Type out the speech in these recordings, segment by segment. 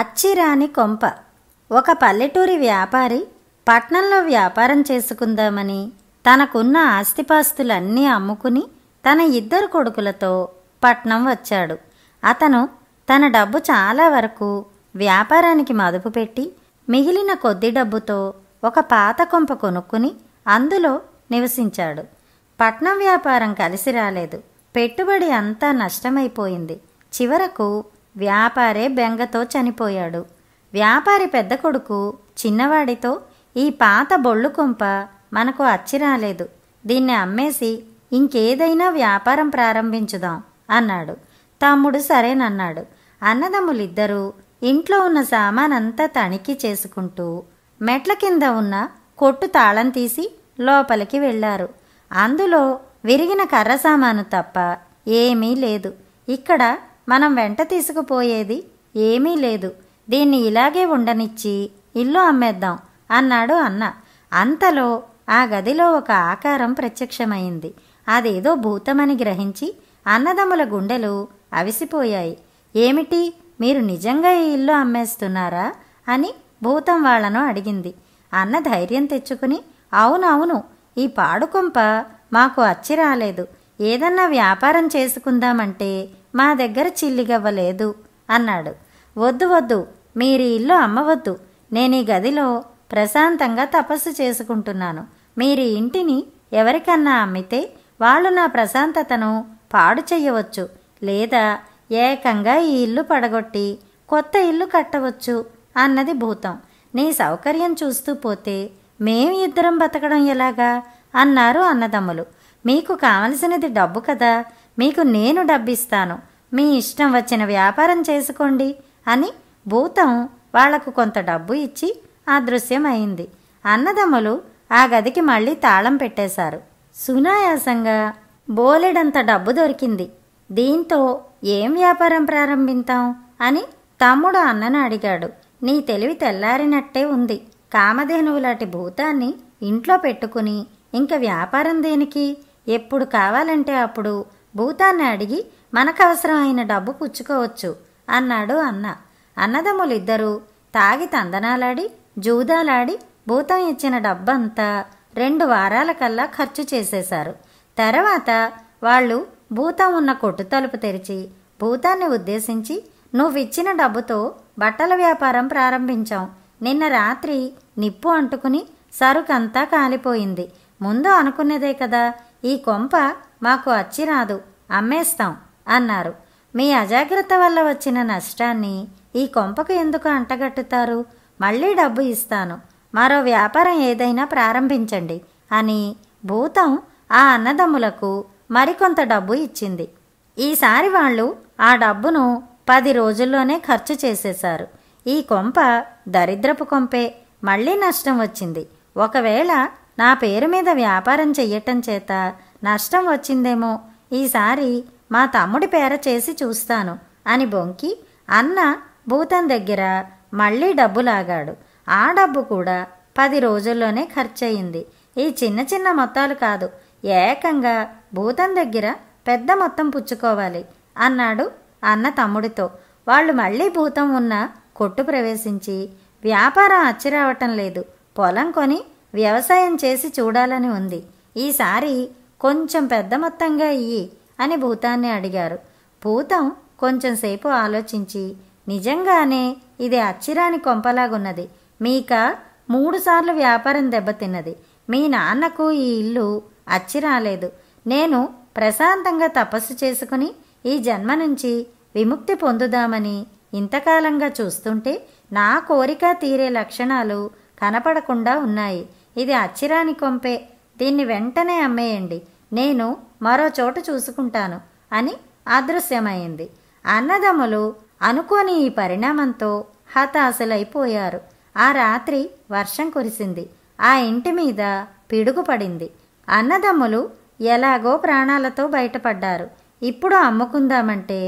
అచ్చిరాని కొంప ఒక పల్లెటూరి వ్యాపారి పట్నంలో వ్యాపారం చేసుకుందామని తనకున్న ఆస్తిపాస్తులన్నీ అమ్ముకుని తన ఇద్దరు కొడుకులతో పట్నం వచ్చాడు అతను తన డబ్బు చాలా వరకు వ్యాపారానికి మదుపు పెట్టి మిగిలిన కొద్ది డబ్బుతో ఒక పాత కొంప కొనుక్కుని అందులో నివసించాడు పట్నం వ్యాపారం కలిసి రాలేదు పెట్టుబడి అంతా నష్టమైపోయింది చివరకు వ్యాపారే బెంగతో చనిపోయాడు వ్యాపారి పెద్ద కొడుకు చిన్నవాడితో ఈ పాత బొళ్ళు కొంప మనకు అచ్చిరాలేదు దీన్ని అమ్మేసి ఇంకేదైనా వ్యాపారం ప్రారంభించుదాం అన్నాడు తమ్ముడు సరేనన్నాడు అన్నదమ్ములిద్దరూ ఇంట్లో ఉన్న సామానంతా తనిఖీ చేసుకుంటూ మెట్ల కింద ఉన్న కొట్టు తాళం తీసి లోపలికి వెళ్ళారు అందులో విరిగిన కర్ర సామాను తప్ప ఏమీ లేదు ఇక్కడ మనం వెంట తీసుకుపోయేది ఏమీ లేదు దీన్ని ఇలాగే ఉండనిచ్చి ఇల్లు అమ్మేద్దాం అన్నాడు అన్న అంతలో ఆ గదిలో ఒక ఆకారం ప్రత్యక్షమైంది అదేదో భూతమని గ్రహించి అన్నదమ్ముల గుండెలు అవిసిపోయాయి ఏమిటి మీరు నిజంగా ఈ ఇల్లు అమ్మేస్తున్నారా అని భూతం వాళ్లను అడిగింది అన్న ధైర్యం తెచ్చుకుని అవునవును ఈ పాడుకుంప మాకు అచ్చి రాలేదు ఏదన్నా వ్యాపారం చేసుకుందామంటే మా దగ్గర చిల్లిగవ్వలేదు లేదు అన్నాడు వద్దు వద్దు మీరు ఇల్లు అమ్మవద్దు నేను ఈ గదిలో ప్రశాంతంగా తపస్సు చేసుకుంటున్నాను మీరు ఇంటిని ఎవరికన్నా అమ్మితే వాళ్ళు నా ప్రశాంతతను పాడు చేయవచ్చు లేదా ఏకంగా ఈ ఇల్లు పడగొట్టి కొత్త ఇల్లు కట్టవచ్చు అన్నది భూతం నీ సౌకర్యం చూస్తూ పోతే మేం ఇద్దరం బతకడం ఎలాగా అన్నారు అన్నదమ్ములు మీకు కావలసినది డబ్బు కదా మీకు నేను డబ్బిస్తాను మీ ఇష్టం వచ్చిన వ్యాపారం చేసుకోండి అని భూతం వాళ్లకు కొంత డబ్బు ఇచ్చి అదృశ్యం అయింది అన్నదమ్ములు ఆ గదికి మళ్ళీ తాళం పెట్టేశారు సునాయాసంగా బోలెడంత డబ్బు దొరికింది దీంతో ఏం వ్యాపారం ప్రారంభిద్దాం అని తమ్ముడు అన్నను అడిగాడు నీ తెలివి తెల్లారినట్టే ఉంది కామధేనువు లాంటి భూతాన్ని ఇంట్లో పెట్టుకుని ఇంక వ్యాపారం దేనికి ఎప్పుడు కావాలంటే అప్పుడు భూతాన్ని అడిగి మనకవసరమైన డబ్బు పుచ్చుకోవచ్చు అన్నాడు అన్న అన్నదమ్ములిద్దరూ తాగి తందనాలాడి జూదాలాడి భూతం ఇచ్చిన డబ్బంతా రెండు వారాల కల్లా ఖర్చు చేసేశారు తర్వాత వాళ్ళు భూతం ఉన్న కొట్టు తలుపు తెరిచి భూతాన్ని ఉద్దేశించి నువ్విచ్చిన డబ్బుతో బట్టల వ్యాపారం ప్రారంభించాం నిన్న రాత్రి నిప్పు అంటుకుని సరుకంతా కాలిపోయింది ముందు అనుకునేదే కదా ఈ కొంప మాకు అచ్చి రాదు అమ్మేస్తాం అన్నారు మీ అజాగ్రత్త వల్ల వచ్చిన నష్టాన్ని ఈ కొంపకు ఎందుకు అంటగట్టుతారు మళ్ళీ డబ్బు ఇస్తాను మరో వ్యాపారం ఏదైనా ప్రారంభించండి అని భూతం ఆ అన్నదమ్ములకు మరికొంత డబ్బు ఇచ్చింది ఈసారి వాళ్ళు ఆ డబ్బును పది రోజుల్లోనే ఖర్చు చేసేశారు ఈ కొంప దరిద్రపు కొంపే మళ్ళీ నష్టం వచ్చింది ఒకవేళ నా పేరు మీద వ్యాపారం చెయ్యటం చేత నష్టం వచ్చిందేమో ఈసారి మా తమ్ముడి పేర చేసి చూస్తాను అని బొంకి అన్న భూతం దగ్గర మళ్ళీ డబ్బులాగాడు ఆ డబ్బు కూడా పది రోజుల్లోనే ఖర్చయింది ఈ చిన్న చిన్న మొత్తాలు కాదు ఏకంగా భూతం దగ్గర పెద్ద మొత్తం పుచ్చుకోవాలి అన్నాడు అన్న తమ్ముడితో వాళ్ళు మళ్ళీ భూతం ఉన్న కొట్టు ప్రవేశించి వ్యాపారం అచ్చిరావటం లేదు పొలం కొని వ్యవసాయం చేసి చూడాలని ఉంది ఈసారి కొంచెం పెద్ద మొత్తంగా ఇయ్యి అని భూతాన్ని అడిగారు భూతం కొంచెంసేపు ఆలోచించి నిజంగానే ఇది అచ్చిరాని కొంపలాగున్నది మీక మూడుసార్లు వ్యాపారం దెబ్బతిన్నది మీ నాన్నకు ఈ ఇల్లు అచ్చి రాలేదు నేను ప్రశాంతంగా తపస్సు చేసుకుని ఈ జన్మ నుంచి విముక్తి పొందుదామని ఇంతకాలంగా చూస్తుంటే నా కోరిక తీరే లక్షణాలు కనపడకుండా ఉన్నాయి ఇది అచ్చిరాని కొంపే దీన్ని వెంటనే అమ్మేయండి నేను మరో చోటు చూసుకుంటాను అని అదృశ్యమైంది అన్నదమ్ములు అనుకోని ఈ పరిణామంతో హతాశలైపోయారు ఆ రాత్రి వర్షం కురిసింది ఆ ఇంటి మీద పిడుగు పడింది అన్నదమ్ములు ఎలాగో ప్రాణాలతో బయటపడ్డారు ఇప్పుడు అమ్ముకుందామంటే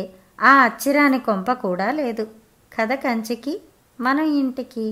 ఆ అచ్చిరాని కొంప కూడా లేదు కథ కంచికి మనం ఇంటికి